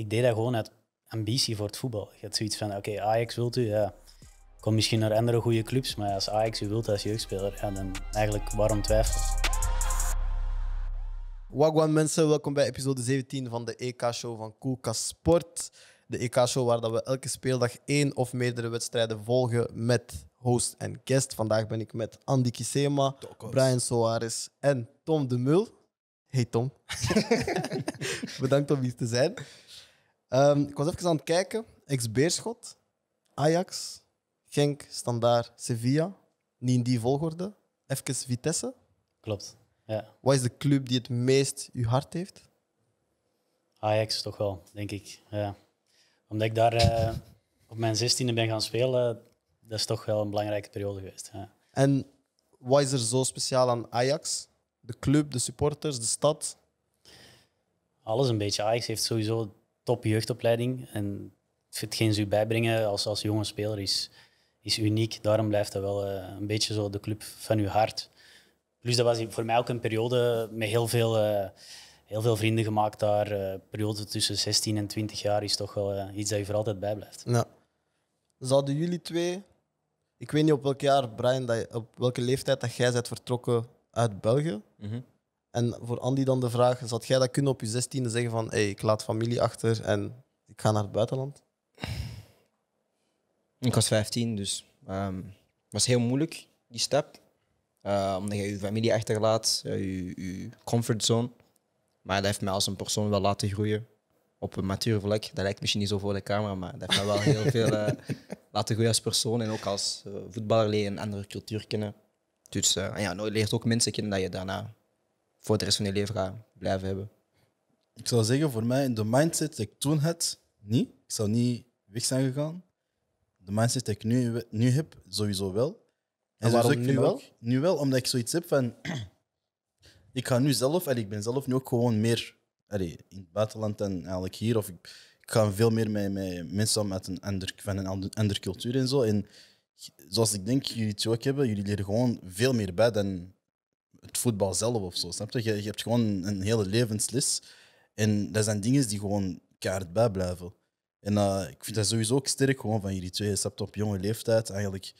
ik deed dat gewoon uit ambitie voor het voetbal. Je had zoiets van, oké, Ajax wilt u, ja. Kom misschien naar andere goede clubs, maar als Ajax u wilt als jeugdspeler, ja, dan eigenlijk waarom wat Wagwan mensen, welkom bij episode 17 van de EK-show van Koelkast Sport. De EK-show waar dat we elke speeldag één of meerdere wedstrijden volgen met host en guest. Vandaag ben ik met Andy Kisema, Brian Soares en Tom de Mul. Hey Tom, bedankt om hier te zijn. Ehm, ik was even aan het kijken. Ex-Beerschot, Ajax, Genk, Standaard, Sevilla. Niet in die volgorde. Even Vitesse. Klopt. Ja. Wat is de club die het meest uw hart heeft? Ajax toch wel, denk ik. Ja. Omdat ik daar eh, op mijn zestiende ben gaan spelen, dat is toch wel een belangrijke periode geweest. Ja. En wat is er zo speciaal aan Ajax? De club, de supporters, de stad? Alles een beetje. Ajax heeft sowieso top jeugdopleiding. En hetgeen ze u bijbrengen als, als jonge speler is, is uniek. Daarom blijft dat wel eh, een beetje zo de club van uw hart. Plus dat was voor mij ook een periode met heel veel, eh, heel veel vrienden gemaakt daar. Eh, periode tussen 16 en 20 jaar is toch wel iets dat je voor altijd bijblijft. Ja. Zouden jullie twee, ik weet niet op welk jaar Brian, dat, op welke leeftijd dat jij bent vertrokken uit België, mhm. En voor Andy dan de vraag, zat jij dat kunnen op je zestiende zeggen van hey, ik laat familie achter en ik ga naar het buitenland? Ik was 15, dus ehm, het was heel moeilijk, die stap. Eh, omdat je je familie achterlaat, eh, je, je comfortzone. Maar dat heeft mij als een persoon wel laten groeien op een matuur vlak. Dat lijkt misschien niet zo voor de camera, maar dat heeft mij wel heel veel eh, laten groeien als persoon. En ook als uh, voetballer leren een andere cultuur kennen. Dus ja, je leert ook mensen kennen dat je daarna voor de rest van je leven gaan blijven hebben? Ik zou zeggen, voor mij, de mindset die ik toen had, niet. Ik zou niet weg zijn gegaan. De mindset die ik nu, nu heb, sowieso wel. En, waarom nu wel? nu wel, omdat ik zoiets heb van... ik ga nu zelf, en ik ben zelf nu ook gewoon meer in het buitenland dan eigenlijk hier. Of ik, ga veel meer met, met mensen met een ander, van een andere cultuur en zo. En zoals ik denk, jullie het ook hebben, jullie leren gewoon veel meer bij dan het voetbal zelf of zo. Snap je? je? hebt gewoon een hele levenslis. En dat zijn dingen die gewoon kaart blijven. En eh, ik vind dat sowieso ook sterk gewoon van jullie twee. Je hebt op jonge leeftijd eigenlijk.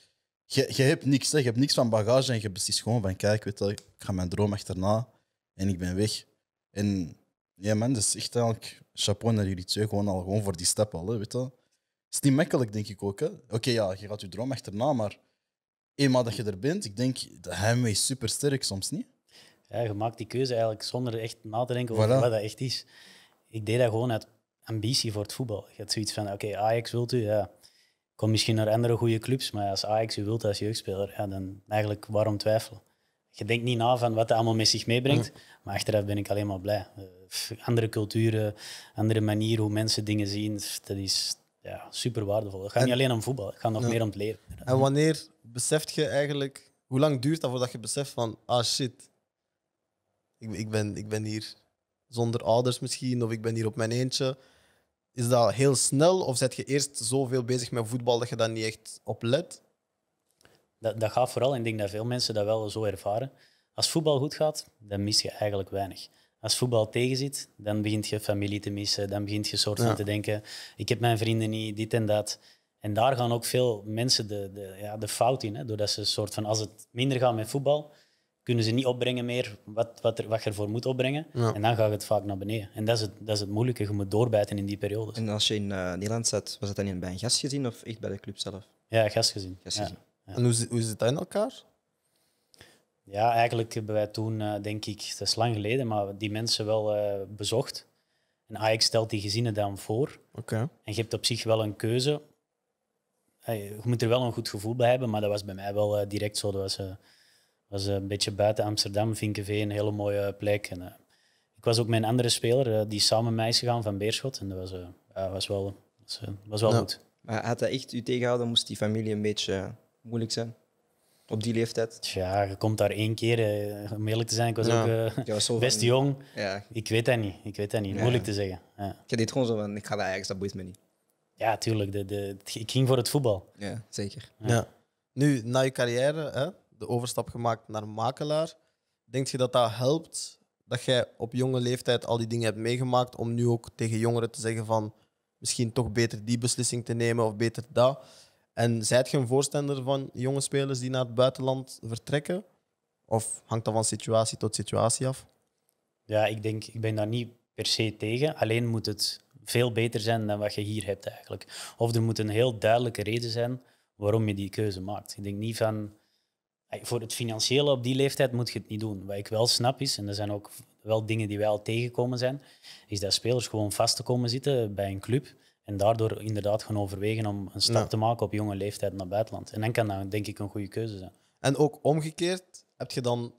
Je, je hebt niks, je hebt niks van bagage en je beslist gewoon van kijk, weet je, ik ga mijn droom achterna en ik ben weg. En ja man, dus echt eigenlijk chapeau naar jullie twee, gewoon al gewoon voor die stap al. Hè, weet je. Het is niet makkelijk, denk ik ook. Oké, ja, je gaat je droom achterna, maar eenmaal dat je er bent, ik denk, de heimwee is sterk, soms niet. Ja, je maakt die keuze eigenlijk zonder echt na te denken over wat dat echt is. Ik deed dat gewoon uit ambitie voor het voetbal. Je had zoiets van, oké, Ajax wilt u, ja. Kom misschien naar andere goede clubs, maar als Ajax u wilt als jeugdspeler, ja, dan eigenlijk waarom twijfelen? Je denkt niet na van wat dat allemaal met zich meebrengt, mhm. maar achteraf ben ik alleen maar blij. Eh, andere culturen, andere manier hoe mensen dingen zien, dat is ja, super waardevol. Het gaat niet alleen om voetbal, ik ga nog meer om het leren. En wanneer beseft je eigenlijk, hoe lang duurt dat voordat je beseft van, ah shit, ik, ik, ben, ik ben hier zonder ouders misschien, of ik ben hier op mijn eentje. Is dat heel snel of zet je eerst zoveel bezig met voetbal dat je daar niet echt op let? Dat, dat gaat vooral, en ik denk dat veel mensen dat wel zo ervaren. Als voetbal goed gaat, dan mis je eigenlijk weinig. Als voetbal tegenzit, dan begint je familie te missen. Dan begint je soort van te denken: ik heb mijn vrienden niet, dit en dat. En daar gaan ook veel mensen de, de, ja, de fout in. Hè? Doordat ze een soort van, als het minder gaat met voetbal, kunnen ze niet opbrengen meer wat, wat, er, wat je ervoor moet opbrengen. En dan gaat het vaak naar beneden. En dat is het, dat is het moeilijke. Je moet doorbijten in die periodes. En als je in eh, Nederland zat, was dat dan in, bij een gast gezien of echt bij de club zelf? Ja, gast gezien. Gast gezien. Ja. En hoe, hoe zit dat in elkaar? Ja, eigenlijk hebben wij toen, eh, denk ik, dat is lang geleden, maar die mensen wel eh, bezocht. En Ajax stelt die gezinnen dan voor. Oké. En je hebt op zich wel een keuze je moet er wel een goed gevoel bij hebben, maar dat was bij mij wel eh, direct zo. Dat was, eh, was een beetje buiten Amsterdam, Vinkenveen, een hele mooie plek. En, eh, ik was ook met een andere speler die samen met mij is gegaan van Beerschot. En dat was, was wel, was, was wel goed. Maar had dat echt u tegenhouden? Moest die familie een beetje moeilijk zijn? op die leeftijd? Ja, je komt daar één keer. Eh, om eerlijk te zijn, ik was ook best jong. Ja. Ik weet dat niet. Ik weet niet. Moeilijk te zeggen. Ja. Je deed gewoon zo van, ik ga dat ergens, dat boeit me niet. Ja, tuurlijk. De, de, ik ging voor het voetbal. Ja, zeker. Ja. Nu, na je carrière, hè, de overstap gemaakt naar makelaar. Denk je dat dat helpt? Dat jij op jonge leeftijd al die dingen hebt meegemaakt om nu ook tegen jongeren te zeggen van misschien toch beter die beslissing te nemen of beter dat. En zijt je een voorstander van jonge spelers die naar het buitenland vertrekken? Of hangt dat van situatie tot situatie af? Ja, ik denk, ik ben daar niet per se tegen. Alleen moet het veel beter zijn dan wat je hier hebt eigenlijk. Of er moet een heel duidelijke reden zijn waarom je die keuze maakt. Ik denk niet van, voor het financiële op die leeftijd moet je het niet doen. Wat ik wel snap is, en er zijn ook wel dingen die wij al tegenkomen zijn, is dat spelers gewoon vast te komen zitten bij een club en daardoor inderdaad gaan overwegen om een stap te maken op jonge leeftijd naar buitenland. En dan kan dat denk ik een goede keuze zijn. En ook omgekeerd, heb je dan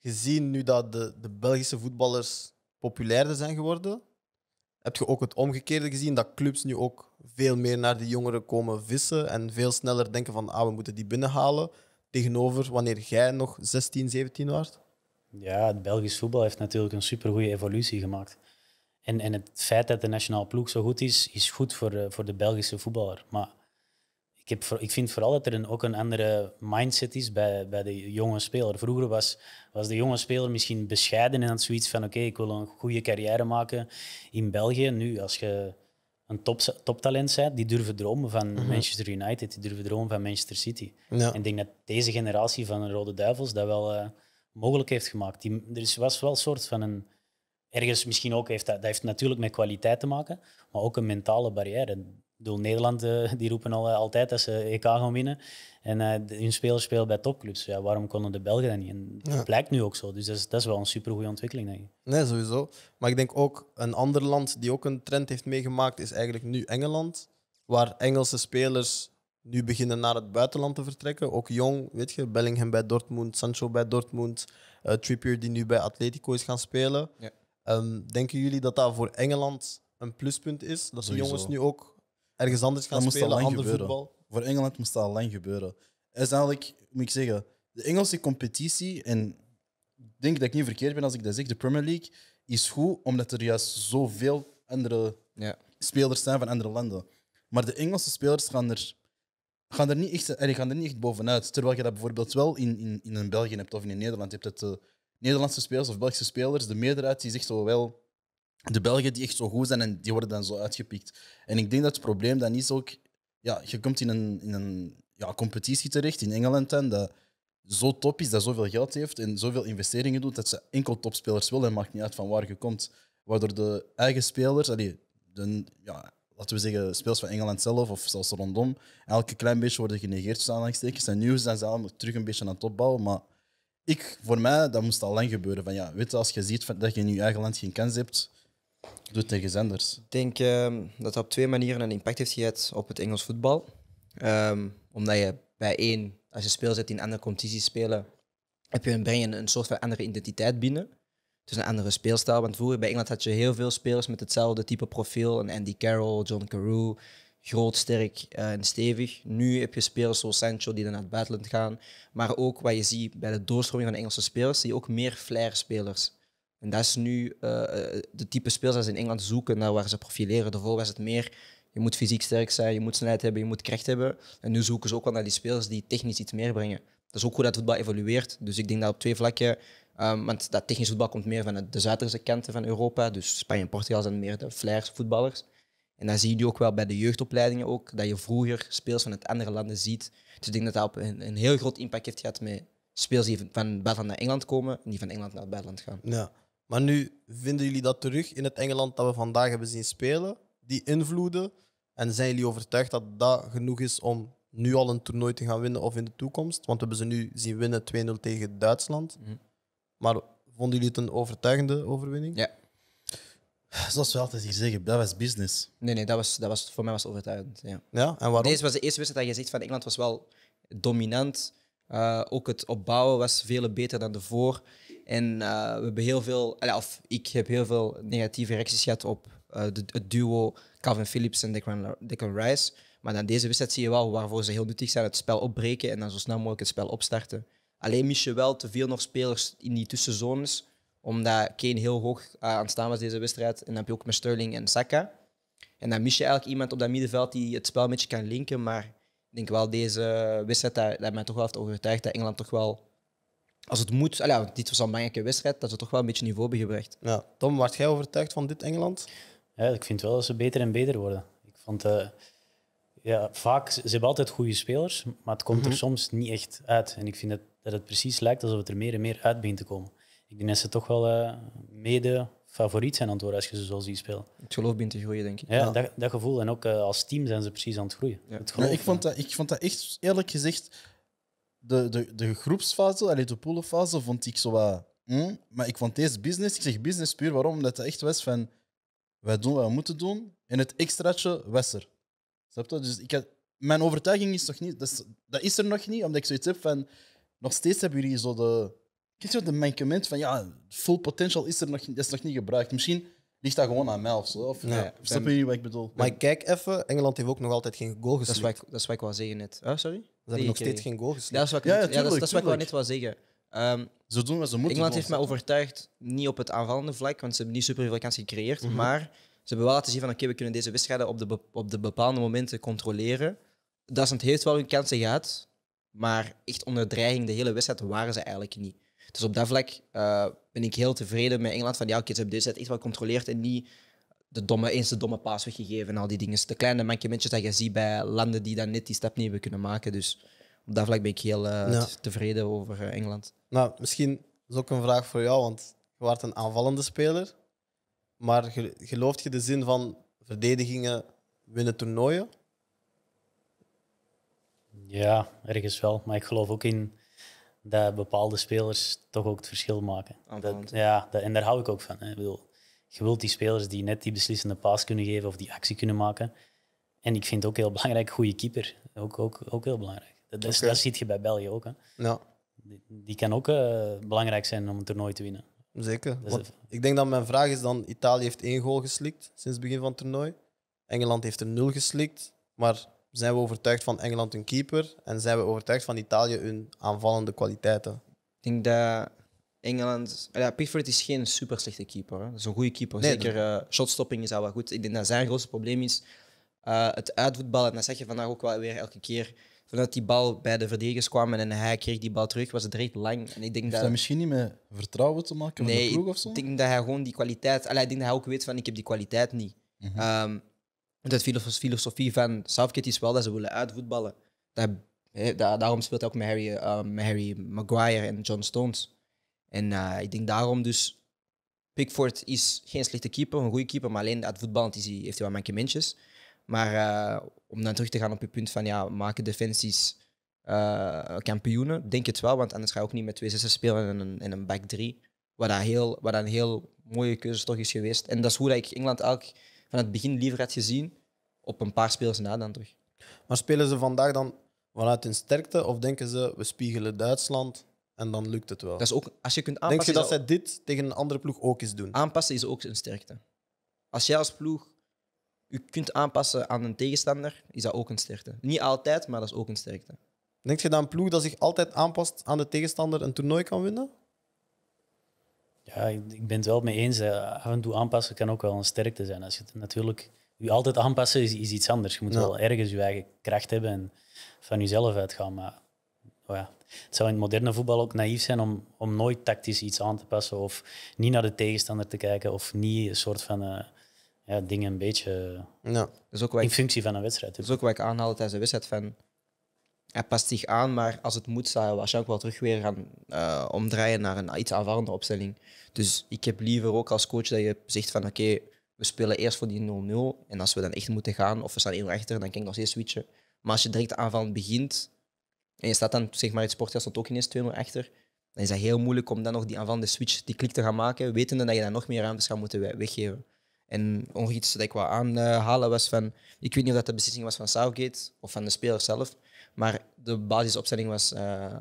gezien nu dat de, de Belgische voetballers populairder zijn geworden, heb je ook het omgekeerde gezien, dat clubs nu ook veel meer naar die jongeren komen vissen en veel sneller denken van ah, we moeten die binnenhalen, tegenover wanneer jij nog 16, 17 was? Ja, het Belgisch voetbal heeft natuurlijk een supergoeie evolutie gemaakt. En, en het feit dat de nationale ploeg zo goed is, is goed voor, eh, voor de Belgische voetballer. Maar ik, vind vooral dat er een, ook een andere mindset is bij, bij de jonge speler. Vroeger was, was de jonge speler misschien bescheiden en had zoiets van: oké, ik wil een goede carrière maken in België. Nu, als je een top, toptalent bent, die durven dromen van mhm. Manchester United, die durven dromen van Manchester City. En ik denk dat deze generatie van Rode Duivels dat wel eh, mogelijk heeft gemaakt. Die, er was wel een soort van een. Ergens misschien ook heeft dat, dat heeft natuurlijk met kwaliteit te maken, maar ook een mentale barrière bedoel, Nederland eh, die roepen al, eh, altijd dat ze EK gaan winnen. En eh, hun spelers spelen bij topclubs. Ja, waarom konden de Belgen dat niet? En dat blijkt nu ook zo. Dus dat is, wel een supergoeie ontwikkeling, denk ik. Nee, sowieso. Maar ik denk ook een ander land die ook een trend heeft meegemaakt, is eigenlijk nu Engeland. Waar Engelse spelers nu beginnen naar het buitenland te vertrekken. Ook jong, weet je, Bellingham bij Dortmund, Sancho bij Dortmund, Trippier die nu bij Atletico is gaan spelen. Ja. Ehm, denken jullie dat dat voor Engeland een pluspunt is? Dat de jongens nu ook ergens anders gaan spelen, ander gebeuren. voetbal. Voor Engeland moest dat al lang gebeuren. Er is eigenlijk, moet ik zeggen, de Engelse competitie, en ik denk dat ik niet verkeerd ben als ik dat zeg, de Premier League is goed omdat er juist zoveel andere ja. spelers zijn van andere landen. Maar de Engelse spelers gaan er, gaan er, niet, echt, er eh, gaan er niet echt bovenuit. Terwijl je dat bijvoorbeeld wel in, in, in België hebt of in Nederland. Je hebt de eh, Nederlandse spelers of Belgische spelers, de meerderheid die zegt zo wel de Belgen die echt zo goed zijn en die worden dan zo uitgepikt. En ik denk dat het probleem dan is ook, ja, je komt in een, in een ja, competitie terecht in Engeland dan, dat zo top is, dat zoveel geld heeft en zoveel investeringen doet, dat ze enkel topspelers willen en maakt niet uit van waar je komt. Waardoor de eigen spelers, allee, de, ja, laten we zeggen, spelers van Engeland zelf of zelfs rondom, elke klein beetje worden genegeerd staan aanhalingstekens. En nu zijn ze allemaal terug een beetje aan het opbouwen, maar ik, voor mij, dat moest al lang gebeuren. Van, ja, weet je, als je ziet dat je in je eigen land geen kans hebt, Doet tegen zenders? Ik denk ehm, dat dat op twee manieren een impact heeft gehad op het Engels voetbal. Ehm, omdat je bij één, als je speelt zit in andere competities spelen, heb je een, breng je een soort van andere identiteit binnen. Dus een andere speelstijl. Want vroeger bij Engeland had je heel veel spelers met hetzelfde type profiel. Een Andy Carroll, John Carew, groot, sterk eh, en stevig. Nu heb je spelers zoals Sancho die dan naar het buitenland gaan. Maar ook wat je ziet bij de doorstroming van Engelse spelers, zie je ook meer flair spelers. En dat is nu uh, de type speels dat ze in Engeland zoeken, naar waar ze profileren. Daarvoor was het meer, je moet fysiek sterk zijn, je moet snelheid hebben, je moet kracht hebben. En nu zoeken ze ook wel naar die spelers die technisch iets meer brengen. Dat is ook hoe dat voetbal evolueert. Dus ik denk dat op twee vlakken, ehm, want dat technisch voetbal komt meer van de zuidelijke kanten van Europa. Dus Spanje en Portugal zijn meer de flyers voetballers. En dan zie je ook wel bij de jeugdopleidingen ook, dat je vroeger speels van het andere landen ziet. Dus ik denk dat dat een, heel groot impact heeft gehad met speels die van het buitenland naar Engeland komen en die van Engeland naar het buitenland gaan. Ja. Maar nu vinden jullie dat terug in het Engeland dat we vandaag hebben zien spelen, die invloeden. En zijn jullie overtuigd dat dat genoeg is om nu al een toernooi te gaan winnen of in de toekomst? Want we hebben ze nu zien winnen 2-0 tegen Duitsland. Mhm. Maar vonden jullie het een overtuigende overwinning? Ja. Zoals we altijd hier zeggen, dat was business. Nee, nee, dat was, dat was voor mij was overtuigend. Ja. ja, en waarom? Deze was de eerste wedstrijd dat je zegt van Engeland was wel dominant. Uh, ook het opbouwen was veel beter dan voor. En eh, we hebben heel veel, of ik heb heel veel negatieve reacties gehad op eh, de, het duo Calvin Phillips en Declan, Declan Rice. Maar dan deze wedstrijd zie je wel waarvoor ze heel nuttig zijn: het spel opbreken en dan zo snel mogelijk het spel opstarten. Alleen mis je wel te veel nog spelers in die tussenzones, omdat Kane heel hoog uh, aan het staan was deze wedstrijd. En dan heb je ook met Sterling en Saka. En dan mis je eigenlijk iemand op dat middenveld die het spel een beetje kan linken. Maar ik denk wel, deze wedstrijd dat, dat mij toch wel heeft overtuigd dat Engeland toch wel als het moet, dit was een belangrijke wedstrijd, dat ze toch wel een beetje niveau hebben gebracht. Ja. Tom, word jij overtuigd van dit Engeland? Ja, ik vind wel dat ze beter en beter worden. Ik vond, eh, ja, vaak, ze hebben altijd goede spelers, maar het komt er mhm. soms niet echt uit. En ik vind dat, dat het precies lijkt alsof het er meer en meer uit begint te komen. Ik denk dat ze toch wel eh, mede favoriet zijn aan het worden als je ze zo ziet spelen. Het geloof begint te groeien, denk ik. Ja, Dat, dat, gevoel. En ook eh, als team zijn ze precies aan het groeien. Ja. ik, vond dat, ik vond dat echt, eerlijk gezegd, de, de, de groepsfase, allee, de poolenfase, vond ik zo wat... Hm? Maar ik vond deze business, ik zeg business puur, waarom? Omdat het echt was van, wij doen wat we moeten doen, en het extraatje was er. Snap je? Dus ik had, mijn overtuiging is nog niet... Dat is, dat is er nog niet, omdat ik zoiets heb van... Nog steeds hebben jullie zo de... Kijk je, de mankement van, ja, full potential is er nog, is nog niet gebruikt. Misschien ligt dat gewoon aan mij of zo. Of, nee, snap je wat ik bedoel? Maar ik kijk even, Engeland heeft ook nog altijd geen goal geslikt. Dat is wat ik, dat is wat ik wou zeggen net. Huh, sorry? Ze hebben nog steeds geen goal gesleept. Dat is wat ik, ja, dat, dat wat ik net wil zeggen. Ehm, Ze doen wat ze moeten. Engeland heeft mij overtuigd, niet op het aanvallende vlak, want ze hebben niet superveel kansen gecreëerd, mhm. maar ze hebben wel laten zien van oké, we kunnen deze wedstrijden op de, op de bepaalde momenten controleren. Duitsland heeft wel hun kansen gehad, maar echt onder dreiging de hele wedstrijd waren ze eigenlijk niet. Dus op dat vlak eh, ben ik heel tevreden met Engeland van ja, oké, ze hebben deze wedstrijd echt wel controleerd en niet de domme, eens de domme paas weggegeven en al die dingen. De kleine mankementjes dat je ziet bij landen die dan net die stap niet hebben kunnen maken. Dus op dat vlak ben ik heel eh, tevreden over eh, Engeland. Nou, misschien is ook een vraag voor jou, want je wordt een aanvallende speler. Maar gelooft je de zin van verdedigingen winnen toernooien? Ja, ergens wel. Maar ik geloof ook in dat bepaalde spelers toch ook het verschil maken. ja, en daar hou ik ook van. Hè. Ik bedoel, je wilt die spelers die net die beslissende paas kunnen geven of die actie kunnen maken. En ik vind ook heel belangrijk, goede keeper. Ook, ook, ook heel belangrijk. Dat, ziet dat zie je bij België ook. Hè. Ja. Die, kan ook eh, belangrijk zijn om een toernooi te winnen. Zeker. ik denk dat mijn vraag is dan, Italië heeft één goal geslikt sinds het begin van het toernooi. Engeland heeft er nul geslikt. Maar zijn we overtuigd van Engeland hun keeper? En zijn we overtuigd van Italië hun aanvallende kwaliteiten? Ik denk dat Engeland. Ja, Pickford is geen super slechte keeper. Hè. Dat is een goede keeper. Zeker eh, shotstopping is al wel goed. Ik denk dat zijn grootste probleem is eh, het uitvoetballen. En dat zeg je vandaag ook wel weer elke keer. Vanuit die bal bij de verdedigers kwam en hij kreeg die bal terug, was het direct lang. En ik denk Heeft dat... misschien niet met vertrouwen te maken nee, van de of zo? ik denk dat hij gewoon die kwaliteit... Allee, ik denk dat hij ook weet van, ik heb die kwaliteit niet. Mm filosofie van Southgate is wel dat ze willen uitvoetballen. Dat, daarom speelt hij ook met Harry, eh, met Harry Maguire en John Stones. En eh, ik denk daarom dus... Pickford is geen slechte keeper, een goede keeper, maar alleen uit voetballend heeft hij, heeft hij wat mankementjes. Maar eh, om dan terug te gaan op je punt van ja, maken defensies eh, kampioenen? Denk het wel, want anders ga je ook niet met twee zessen spelen en een, een back 3. Wat, dat heel, wat een heel mooie keuze toch is geweest. En dat is hoe dat ik Engeland elk van het begin liever had gezien, op een paar spelers na dan terug. Maar spelen ze vandaag dan vanuit hun sterkte of denken ze we spiegelen Duitsland en dan lukt het wel. Dat is ook, als je kunt aanpassen, Denk je dat, zij dit tegen een andere ploeg ook eens doen? Aanpassen is ook een sterkte. Als jij als ploeg je kunt aanpassen aan een tegenstander, is dat ook een sterkte. Niet altijd, maar dat is ook een sterkte. Denk je dat een ploeg dat zich altijd aanpast aan de tegenstander een toernooi kan winnen? Ja, ik ben het wel mee eens. Af en toe aanpassen kan ook wel een sterkte zijn. Als je natuurlijk je altijd aanpassen is, iets anders. Je moet wel ergens je eigen kracht hebben en van jezelf uitgaan. Maar Oh ja, het zou in het moderne voetbal ook naïef zijn om, om nooit tactisch iets aan te passen of niet naar de tegenstander te kijken of niet een soort van eh, ja, dingen een beetje ja. ook in functie van een wedstrijd. Dat is ook wat ik aanhaalde tijdens de wedstrijd. Van, hij past zich aan, maar als het moet, zou hij waarschijnlijk wel terug weer gaan eh, omdraaien naar een iets aanvallende opstelling. Dus ik heb liever ook als coach dat je zegt van oké, we spelen eerst voor die 0-0 en als we dan echt moeten gaan of we staan één achter, dan kan ik nog steeds switchen. Maar als je direct aanvallend begint, en je staat dan zeg maar, het sportjaar stond ook ineens 200 achter. Dan is dat heel moeilijk om dan nog die aanvallende switch, die klik te gaan maken, wetende dat je dan nog meer ruimtes gaat moeten weggeven. En nog iets dat ik wou aanhalen was van, ik weet niet of dat de beslissing was van Southgate of van de speler zelf, maar de basisopstelling was eh,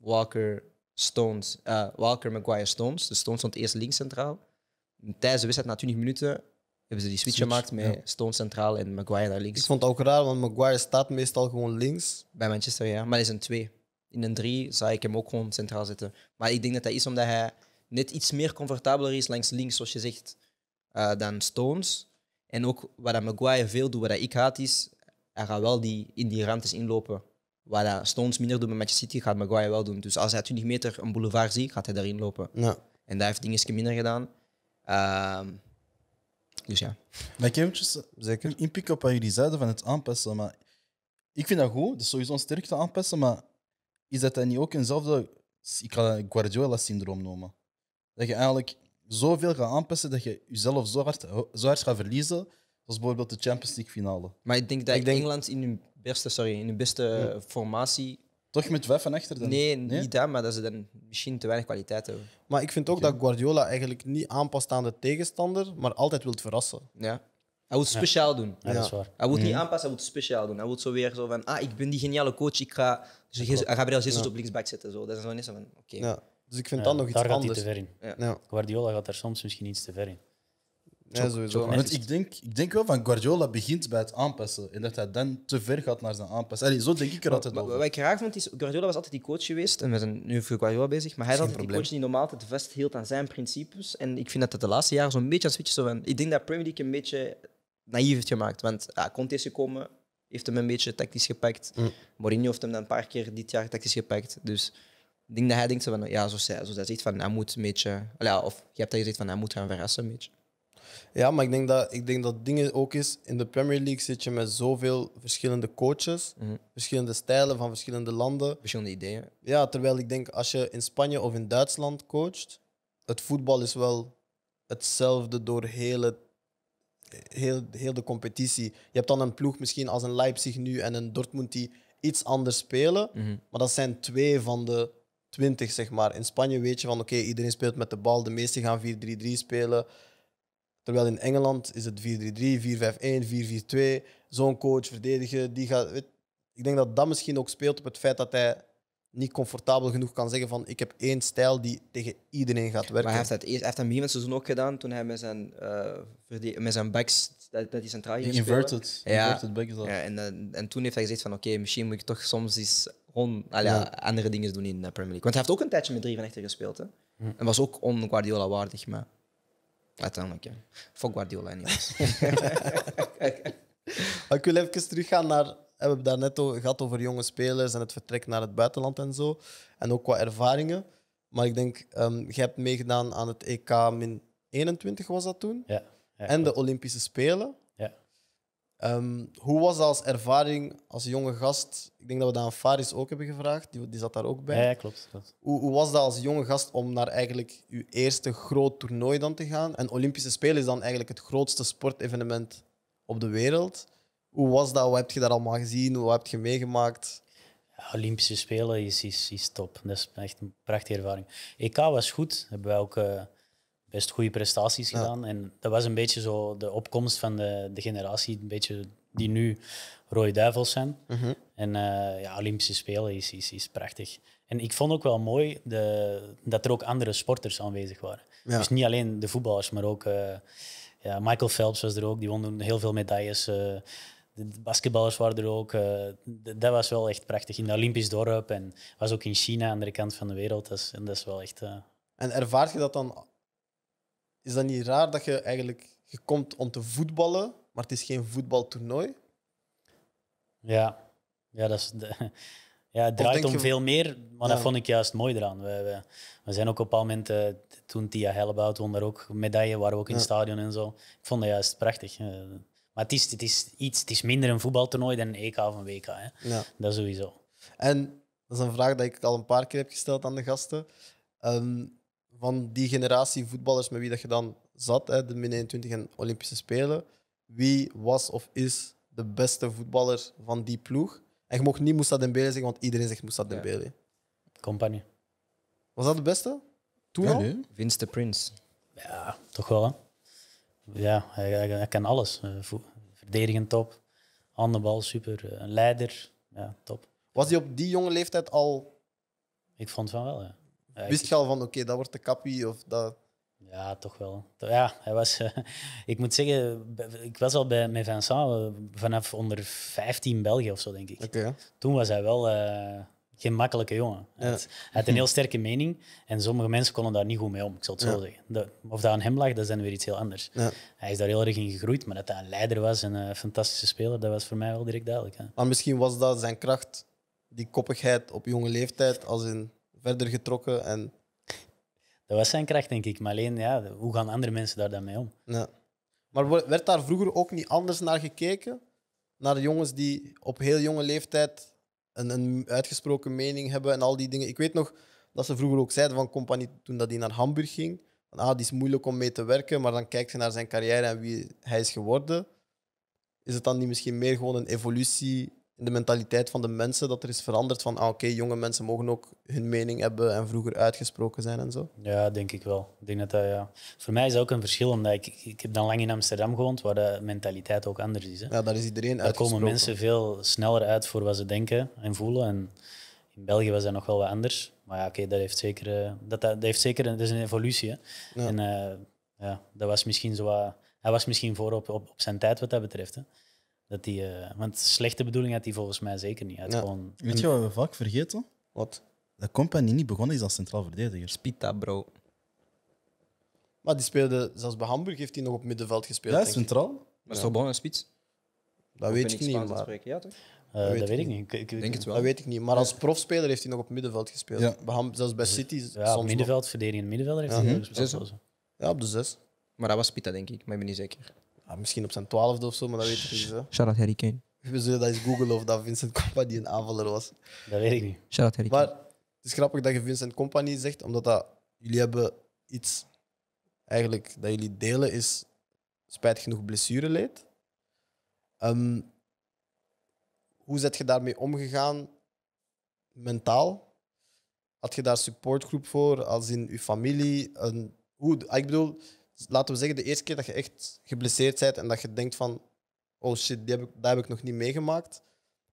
Walker, Stones, eh, Walker, Maguire, Stones. de dus Stones stond eerst links centraal. Tijdens de wedstrijd na 20 minuten hebben ze die switch, gemaakt met ja. Stone Centraal en Maguire naar links. Ik vond het ook raar, want Maguire staat meestal gewoon links. Bij Manchester, ja. Maar dat is een 2. In een 3 zou ik hem ook gewoon centraal zetten. Maar ik denk dat dat is omdat hij net iets meer comfortabeler is langs links, zoals je zegt, eh, dan Stones. En ook wat Maguire veel doet, wat ik haat, is hij gaat wel die, in die ruimtes inlopen. Wat Stones minder doet met Manchester City, gaat Maguire wel doen. Dus als hij 20 meter een boulevard ziet, gaat hij daarin lopen. Ja. En daar heeft Dingeske minder gedaan. Ehm, dus ja. maar ik eventjes Zeker. Mm. inpikken op jullie zeiden van het aanpassen? Maar ik vind dat goed, dat sowieso een sterkte aanpassen, maar is dat dan niet ook eenzelfde, ik ga Guardiola-syndroom noemen? Dat je eigenlijk zoveel gaat aanpassen dat je jezelf zo hard, zo hard gaat verliezen, zoals bijvoorbeeld de Champions League finale. Maar ik denk dat ik Engeland in hun beste, sorry, in hun beste formatie toch met Wef achter Echter dan? Nee, niet dat, maar dat ze dan misschien te weinig kwaliteit hebben. Maar ik vind ook dat Guardiola eigenlijk niet aanpast aan de tegenstander, maar altijd wil verrassen. Ja. Hij moet speciaal doen. Ja, Hij moet niet mhm. aanpassen, hij moet speciaal doen. Hij moet zo weer zo van, ah, ik ben die geniale coach, ik ga, dus Gabriel Jesus op linksback zetten. Zo. Dat is zo niet zo van, oké. Dus ik vind dan nog iets anders. Daar gaat Guardiola gaat daar soms misschien iets te ver in. Ja, sowieso. Want ik denk, ik denk wel van Guardiola begint bij het aanpassen. En dat hij dan te ver gaat naar zijn aanpassen. zo denk ik er altijd over. Wat ik graag vond is, Guardiola was altijd die coach geweest. En we zijn nu voor Guardiola bezig. Maar hij is altijd probleem. die coach die normaal het vest hield aan zijn principes. En ik vind dat dat de laatste jaren zo'n beetje een switch zo van... Ik denk dat Premier League een beetje naïef heeft gemaakt. Want ja, Conte is gekomen, heeft hem een beetje tactisch gepakt. Mm. Mourinho heeft hem dan een paar keer dit jaar tactisch gepakt. Dus ik denk dat hij denkt van... Ja, zoals hij, zoals hij zegt, van, hij moet een beetje... of je hebt dat gezegd van, hij moet gaan verrassen een beetje. Ja, maar ik denk dat ik denk dat dingen ook is. In de Premier League zit je met zoveel verschillende coaches, mhm. verschillende stijlen van verschillende landen. Verschillende ideeën. Ja, terwijl ik denk als je in Spanje of in Duitsland coacht, het voetbal is wel hetzelfde door hele, heel, heel de competitie. Je hebt dan een ploeg misschien als een Leipzig nu en een Dortmund die iets anders spelen. Mhm. Maar dat zijn twee van de 20, zeg maar. In Spanje weet je van oké, iedereen speelt met de bal. De meesten gaan 4-3-3 spelen. Terwijl in Engeland is het 4-3-3, 4-5-1, 4-4-2. Zo'n coach, verdedigen, die gaat... ik denk dat dat misschien ook speelt op het feit dat hij niet comfortabel genoeg kan zeggen van ik heb één stijl die tegen iedereen gaat werken. Maar hij heeft dat eerst, heeft hij begin het seizoen ook gedaan toen hij met zijn, uh, met zijn backs dat, dat die centraal ging Inverted. Ja. Inverted back is Ja, en, eh, en toen heeft hij gezegd van oké, misschien moet ik toch soms eens andere dingen doen in de Premier League. Want hij heeft ook een tijdje met drie van echter gespeeld. Hè? Hm. En was ook on Guardiola waardig, maar... Uiteindelijk, ja. Voor Guardiola niet. ik wil even teruggaan naar. Eh, we hebben daar net gehad over jonge spelers en het vertrek naar het buitenland en zo. En ook qua ervaringen. Maar ik denk, um, jij hebt meegedaan aan het EK min 21 was dat toen. ja en de Olympische Spelen. Ehm, hoe was dat als ervaring als jonge gast? Ik denk dat we dat aan Faris ook hebben gevraagd, die, zat daar ook bij. Ja, klopt. Hoe, hoe, was dat als jonge gast om naar eigenlijk je eerste groot toernooi dan te gaan? En Olympische Spelen is dan eigenlijk het grootste sportevenement op de wereld. Hoe was dat? Wat heb je daar allemaal gezien? Wat heb je meegemaakt? Olympische Spelen is, is, is top. Dat is echt een prachtige ervaring. EK was goed. Hebben wij ook... Eh, best goede prestaties gedaan. En dat was een beetje zo de opkomst van de, de generatie, een beetje die nu rode duivels zijn. Mhm. En eh, ja, Olympische Spelen is, is, is prachtig. En ik vond ook wel mooi de, dat er ook andere sporters aanwezig waren. Dus niet alleen de voetballers, maar ook eh, ja, Michael Phelps was er ook. Die won heel veel medailles. Eh, de basketballers waren er ook. dat was wel echt prachtig in het Olympisch dorp. En was ook in China, aan de andere kant van de wereld. Dat is, en dat is wel echt... En ervaart je dat dan is dat niet raar dat je eigenlijk je komt om te voetballen, maar het is geen voetbaltoernooi? Ja, ja, dat is ja het draait om veel meer, maar dat vond ik juist mooi eraan. We, we, zijn ook op een moment, eh, toen Tia Hellebout won daar ook medaille, waren we ook in het stadion en zo. Ik vond dat juist prachtig. Eh. maar het is, het is, iets, het is minder een voetbaltoernooi dan een EK of een WK. Hè. Ja. Dat sowieso. En dat is een vraag die ik al een paar keer heb gesteld aan de gasten. Um, van die generatie voetballers met wie dat je dan zat, hè, de min 21 en Olympische Spelen, wie was of is de beste voetballer van die ploeg? En je mocht niet Moussa Dembele zeggen, want iedereen zegt Moussa Dembele. Ja. Compagnie. Was dat de beste? Toen ja, al? Nu? Prince. Ja, toch wel. Hè? Ja, hij, hij, kan alles. Eh, verdedigend top, handenbal super, eh, een leider, ja, top. Was hij op die jonge leeftijd al... Ik vond van wel, ja. Wist je al van, oké, dat wordt de kappie of dat... Ja, toch wel. Ja, hij was, ik moet zeggen, ik was al bij, mijn Vincent eh, vanaf onder 15 België of zo, denk ik. Okay, Toen was hij wel eh, geen makkelijke jongen. Hij, had, een heel sterke mening en sommige mensen konden daar niet goed mee om, ik zal het zo zeggen. of dat aan hem lag, dat is dan weer iets heel anders. Hij is daar heel erg in gegroeid, maar dat hij een leider was en een fantastische speler, dat was voor mij wel direct duidelijk. Hè. Maar misschien was dat zijn kracht, die koppigheid op jonge leeftijd, als in verder getrokken. En... Dat was zijn kracht, denk ik. Maar alleen, ja, hoe gaan andere mensen daar dan mee om? Ja. Maar werd daar vroeger ook niet anders naar gekeken? Naar jongens die op heel jonge leeftijd een, een uitgesproken mening hebben en al die dingen. Ik weet nog dat ze vroeger ook zeiden van Compagnie toen dat hij naar Hamburg ging. Van, ah, die is moeilijk om mee te werken, maar dan kijkt ze naar zijn carrière en wie hij is geworden. Is het dan niet misschien meer gewoon een evolutie in de mentaliteit van de mensen dat er is veranderd van ah, oké, jonge mensen mogen ook hun mening hebben en vroeger uitgesproken zijn en zo? Ja, denk ik wel. denk dat ja. Voor mij is dat ook een verschil, omdat ik, ik heb dan lang in Amsterdam gewoond, waar de mentaliteit ook anders is. Hè. Ja, daar is iedereen Daar komen mensen veel sneller uit voor wat ze denken en voelen. En in België was dat nog wel wat anders. Maar ja, oké, dat heeft zeker, eh, dat, dat, heeft zeker een, is een evolutie. Hè. En eh, ja, dat was misschien zo wat, hij was misschien voor op, op, op zijn tijd wat dat betreft. Hè. Dat die, eh, want slechte bedoeling had hij volgens mij zeker niet. Hij gewoon... Weet je wat we vaak vergeten? Wat? Dat Company niet begonnen is als centraal verdediger. Spita, bro. Maar die speelde, zelfs bij Hamburg heeft hij nog op middenveld gespeeld. Ja, centraal. Maar is toch begonnen spits? Dat weet ik niet. dat, weet, ik niet. Dat weet ik niet. Maar als profspeler heeft hij nog op middenveld gespeeld. Ja. zelfs bij City. Ja, middenveld, verdediger middenvelder heeft hij mhm. gespeeld. Ja, op de zes. Maar dat was spita denk ik. Maar ik ben niet zeker. Ah, misschien op zijn twaalfde of zo, maar dat weet ik niet. Hè. Shout-out Harry Kane. We zullen dat eens googlen of dat Vincent Company een aanvaller was. Dat weet ik niet. Shout-out Harry Kane. Maar het is grappig dat je Vincent Company zegt, omdat dat, jullie hebben iets eigenlijk dat jullie delen is spijt genoeg leed. Um, ehm, hoe zet je daarmee omgegaan mentaal? Had je daar supportgroep voor, als in je familie? Een, hoe, ah, ik bedoel, laten we zeggen, de eerste keer dat je echt geblesseerd bent en dat je denkt van, oh shit, die heb ik, dat heb ik nog niet meegemaakt.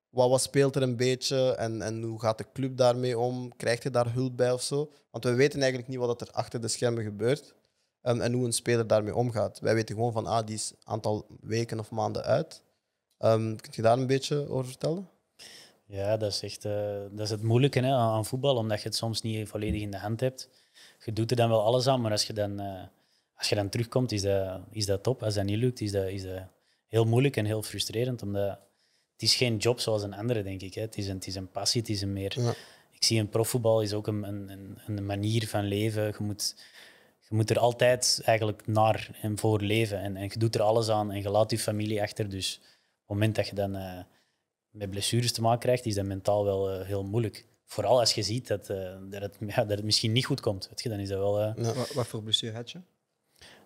Wat, wat speelt er een beetje en, en hoe gaat de club daarmee om? Krijgt je daar hulp bij of zo? Want we weten eigenlijk niet wat er achter de schermen gebeurt um, en hoe een speler daarmee omgaat. Wij weten gewoon van, ah, die is een aantal weken of maanden uit. Um, kunt je daar een beetje over vertellen? Ja, dat is echt eh, dat is het moeilijke hè, aan, voetbal, omdat je het soms niet volledig in de hand hebt. Je doet er dan wel alles aan, maar als je dan eh, als je dan terugkomt, is dat, is dat top. Als dat niet lukt, is dat, is dat heel moeilijk en heel frustrerend. Omdat het is geen job zoals een andere, denk ik. Hè. Het, is een, het is een passie, het is een meer... Ik zie een profvoetbal is ook een, een, een manier van leven. Je moet, je moet er altijd eigenlijk naar en voor leven. En, en je doet er alles aan en je laat je familie achter. Dus op het moment dat je dan eh, met blessures te maken krijgt, is dat mentaal wel eh, heel moeilijk. Vooral als je ziet dat, eh, dat, het, ja, dat het misschien niet goed komt. Weet je, dan is dat wel, wat, wat voor blessure had je?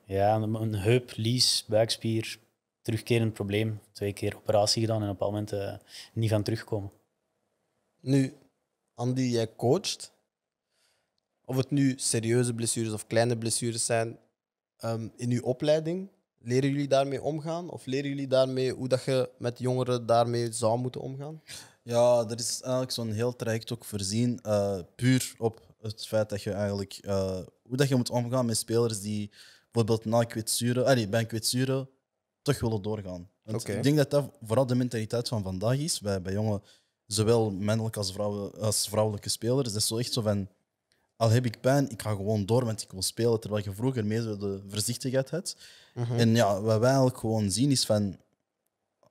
Ja, een heup, lies, buikspier, terugkerend probleem. Twee keer operatie gedaan en op een moment eh, niet van terugkomen. Nu, Andy, jij coacht. Of het nu serieuze blessures of kleine blessures zijn, ehm, in uw opleiding, leren jullie daarmee omgaan? Of leren jullie daarmee hoe dat je met jongeren daarmee zou moeten omgaan? Ja, er is eigenlijk zo'n heel traject ook voorzien, eh, puur op het feit dat je eigenlijk eh, hoe dat je moet omgaan met spelers die bijvoorbeeld na kwetsuren, allee, bij een toch willen doorgaan. Ik denk dat dat vooral de mentaliteit van vandaag is, bij, bij jonge, zowel mannelijk als, als vrouwelijke spelers. Dat is zo echt zo van, al heb ik pijn, ik ga gewoon door, want ik wil spelen. Terwijl je vroeger meer de voorzichtigheid had. Mhm. En ja, wat wij eigenlijk gewoon zien is van,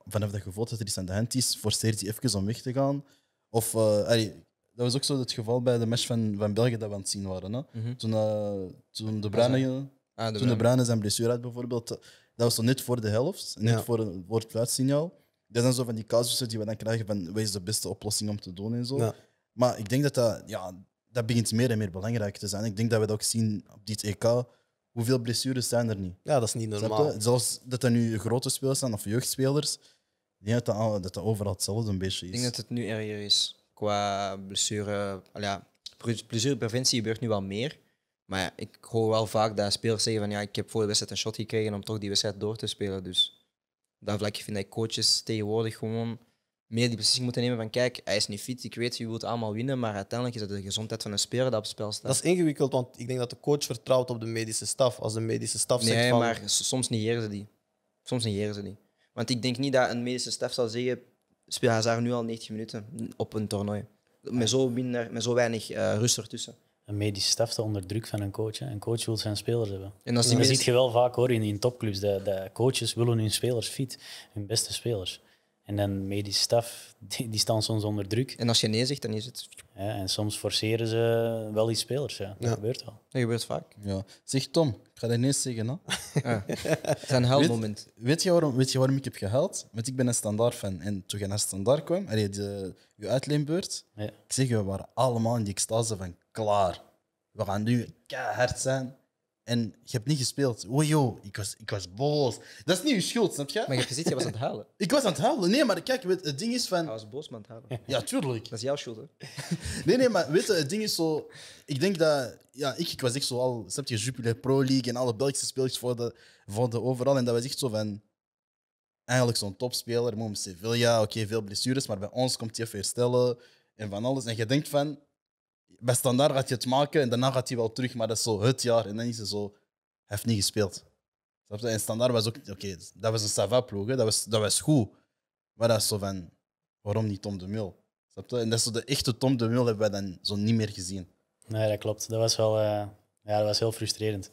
vanaf dat je dat er iets aan de hand is, forceert hij even om weg te gaan. Of, uh, allee, dat was ook zo het geval bij de match van, van België dat we aan het zien waren. Hè? Mhm. toen, eh, toen de Bruine Ah, de Toen de Bruine zijn blessure had bijvoorbeeld, dat was zo net voor de helft, net voor, voor het fluitsignaal. Dat zijn zo van die casussen die we dan krijgen van wat is de beste oplossing om te doen en zo. Maar ik denk dat dat, ja, dat begint meer en meer belangrijk te zijn. Ik denk dat we dat ook zien op dit EK. Hoeveel blessures zijn er niet? Ja, dat is niet normaal. Zelfs dat er nu grote spelers zijn of jeugdspelers. Ik denk dat dat, dat, overal hetzelfde een beetje is. Ik denk dat het nu erger is qua blessure. Ja, blessurepreventie gebeurt nu wel meer. Maar ik hoor wel vaak dat spelers zeggen van ja, ik heb voor de wedstrijd een shot gekregen om toch die wedstrijd door te spelen. Dus dat vlakje vind ik coaches tegenwoordig gewoon meer die beslissing moeten nemen van kijk, hij is niet fit, ik weet, je wilt allemaal winnen, maar uiteindelijk is het de gezondheid van een speler dat op het spel staat. Dat is ingewikkeld, want ik denk dat de coach vertrouwt op de medische staf. Als de medische staf nee, zegt van... Nee, maar soms negeren ze die. Soms negeren ze die. Want ik denk niet dat een medische staf zal zeggen, speel Hazard nu al 90 minuten op een toernooi. Met zo, minder, met zo weinig eh, rust ertussen een medische staf staat onder druk van een coach. Een coach wil zijn spelers hebben. En, dat je wel vaak hoor in, in topclubs. De, coaches willen hun spelers fit, hun beste spelers. En dan medische staf, die, die staan soms onder druk. En als je nee zegt, dan is het... Ja, en soms forceren ze wel die spelers. Ja. Dat gebeurt wel. Dat gebeurt vaak. Ja. Zeg Tom, ik ga dat ineens zeggen. Hè? Ja. Ah. het is een Weet, je waarom, weet je waarom ik heb gehuild? Want ik ben een standaard fan. En toen je naar standaard kwam, en de, je uitleenbeurt, ja. ik zeg, we waren allemaal in die extase van klaar. We gaan nu keihard zijn. En je hebt niet gespeeld. Ojo, oh, ik was, ik was boos. Dat is niet je schuld, snap je? Maar je hebt gezien, je was aan het huilen. ik was aan het huilen. Nee, maar kijk, het ding is van... Hij was boos, maar aan het huilen. Ja, tuurlijk. Dat is jouw schuld, hè? nee, nee, maar weet je, het ding is zo... Ik denk dat... Ja, ik, ik was echt zo al... Snap je, Jupiler Pro League en alle Belgische spelers voor de, voor de overal. En dat was echt zo van... Eigenlijk zo'n topspeler, moet Sevilla, oké, veel blessures, maar bij ons komt hij even herstellen en van alles. En je denkt van bij Standaard gaat je het maken en daarna gaat hij wel terug, maar dat is zo het jaar. En dan is hij zo, hij heeft niet gespeeld. En Standaard was ook, oké, dat was een Sava ploeg, dat was, dat was goed. Maar dat is zo van, waarom niet Tom de Mul? En dat is zo de echte Tom de Mul hebben wij dan zo niet meer gezien. Nee, dat klopt. Dat was wel eh, ja, dat was heel frustrerend.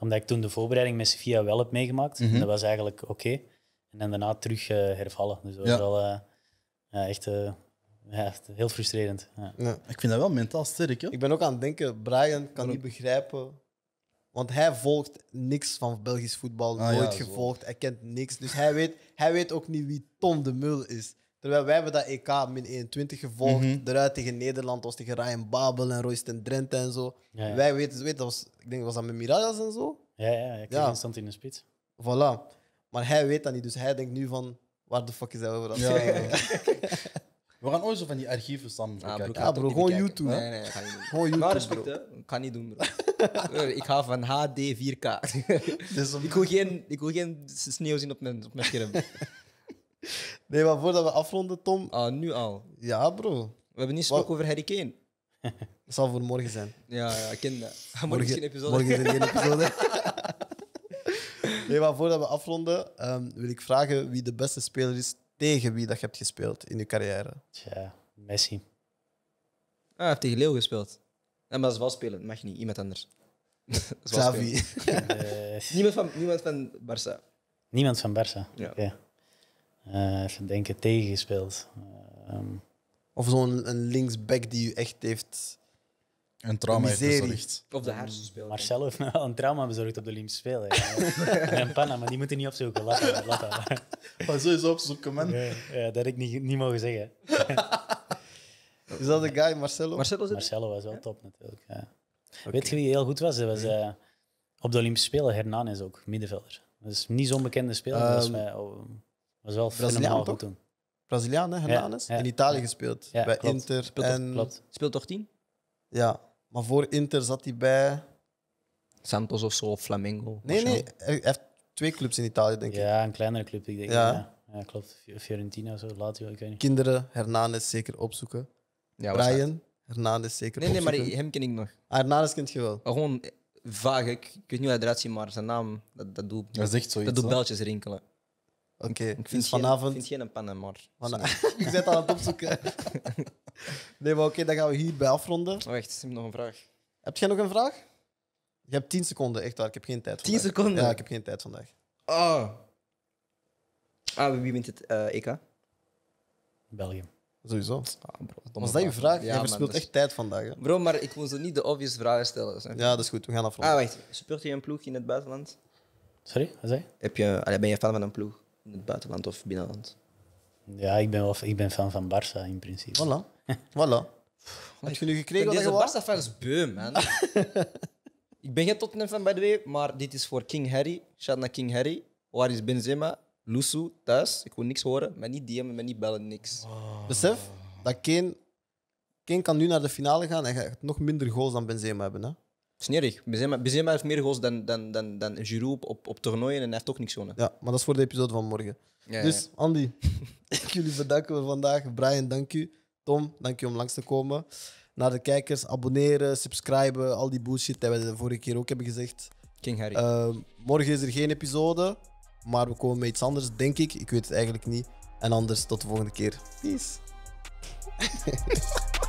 Omdat ik toen de voorbereiding met Sophia wel heb meegemaakt. en mhm. Dat was eigenlijk oké. En dan daarna terug uh, hervallen. Dus dat was wel eh, ja, echt ja, echt heel frustrerend. Ja. Ik vind dat wel mentaal sterk. Ik ben ook aan het denken, Brian kan niet begrijpen. Want hij volgt niks van Belgisch voetbal, ah, nooit gevolgd, hij kent niks. Dus hij weet, hij weet ook niet wie Tom de Mul is. Terwijl wij hebben dat EK min 21 gevolgd, mm -hmm. eruit tegen Nederland, was tegen Ryan Babel en Royston Drenthe en zo. Wij weten, weten dat was, ik denk, was dat met Miradas en zo? Ja, ja, ik ja. instant in de spits. Voilà. Maar hij weet dat niet, dus hij denkt nu van, waar de fuck is hij over dat. ja, We gaan ooit zo van die archieven samen Ah, Ja, bro, gewoon YouTube. Nee, nee, ga niet Maar respect, bro. Kan niet doen, bro. ik ga van HD 4K. Dus ik, wil geen, ik geen sneeuw zien op mijn, op mijn scherm. Nee, maar voordat we afronden, Tom. Ah, nu al. Ja, bro. We hebben niet gesproken over Harry Kane. Dat zal voor morgen zijn. Ja, ja, ik ken dat. Morgen is geen episode. Morgen is er geen episode. nee, maar voordat we afronden, ehm, wil ik vragen wie de beste speler is tegen wie dat je hebt gespeeld in je carrière? Tja, Messi. Ah, hij heeft tegen Leo gespeeld. En maar dat is wel spelen, mag je niet. Iemand anders. Xavi. Eh, niemand, van, niemand van Barça. Niemand van Barça? Ja. Okay. Uh, eh, even denken, tegengespeeld. Uh, um. Of zo'n linksback die u echt heeft een trauma heeft bezorgd. Dus op de hersenspelen. Marcel heeft nou een trauma bezorgd op de Olympische Spelen. en Panama, maar die moeten niet opzoeken. Laat dat. Laat dat. maar sowieso opzoeken, man. ja, dat ik niet, niet mogen zeggen. Is dat de guy, Marcelo? Marcelo, Marcelo was wel top, natuurlijk. Ja. Weet je wie heel goed was? Dat was eh, op de Olympische Spelen Hernanes ook, middenvelder. Dat is niet zo'n bekende speler, maar um, ehm, was, oh, was wel fenomenaal goed toen. Braziliaan, hè, Hernanes? in Italië gespeeld, bij Inter. Speelt, speelt toch tien? Ja. Maar voor Inter zat hij bij. Santos of zo, of Flamengo. Nee, nee, hij heeft twee clubs in Italië, denk ik. Ja, een kleinere club, denk. Ja, ja. klopt. Fiorentina zo, Lazio, ik weet niet. Kinderen, Hernandez zeker opzoeken. Ja, Brian, Hernandez zeker nee, opzoeken. Nee, maar hem ken ik nog. Ah, Hernandez kent je wel. Maar gewoon vaag, ik, ik weet niet hoe hij maar zijn naam, dat, dat doet... Dat Dat doet beltjes rinkelen. Oké, ik vind dus vanavond... Geen, ik vind geen vanavond. ik zit aan het opzoeken. nee, maar oké, dan gaan we hierbij afronden. Oh, wacht, echt, ik nog een vraag. Heb jij nog een vraag? Je hebt 10 seconden, echt waar. Ik heb geen tijd vandaag. 10 seconden? Ja, ik heb geen tijd vandaag. Oh. Ah, wie wint het uh, eh, EK? België. Sowieso. Ah, bro, Was dat je vraag? Ja, Jij verspilt echt tijd vandaag. Hè? Bro, maar ik wil niet de obvious vragen stellen. ja, dat is goed. We gaan afronden. Ah, wacht. Speelt je een ploeg in het buitenland? Sorry, wat zei Heb je, ben je fan van een ploeg? in het buitenland of binnenland? Ja, ik ben, wel, ik ben fan van Barça in principe. Voilà. voilà. Heb je nu gekregen wat je Barca fans beu, man. ik ben geen Tottenham van by the way, maar dit is voor King Harry. Shout naar King Harry. Waar is Benzema? Lusu, thuis. Ik wil niks horen. Maar niet DM'en, maar niet bellen, niks. Wow. Oh. Besef dat Kane, Kane kan nu naar de finale gaan en gaat nog minder goals dan Benzema hebben. Hè? Snerig. maar heeft meer goals dan, dan, dan, dan Giroud op, op toernooien en hij heeft toch niks gewonnen. Ja, maar dat is voor de episode van morgen. dus Andy, ik jullie bedanken voor vandaag. Brian, dank u. Tom, dank u om langs te komen. Naar de kijkers, abonneren, subscriben, al die bullshit die we de vorige keer ook hebben gezegd. King Harry. Ehm, morgen is er geen episode, maar we komen met iets anders, denk ik. Ik weet het eigenlijk niet. En anders tot de volgende keer. Peace.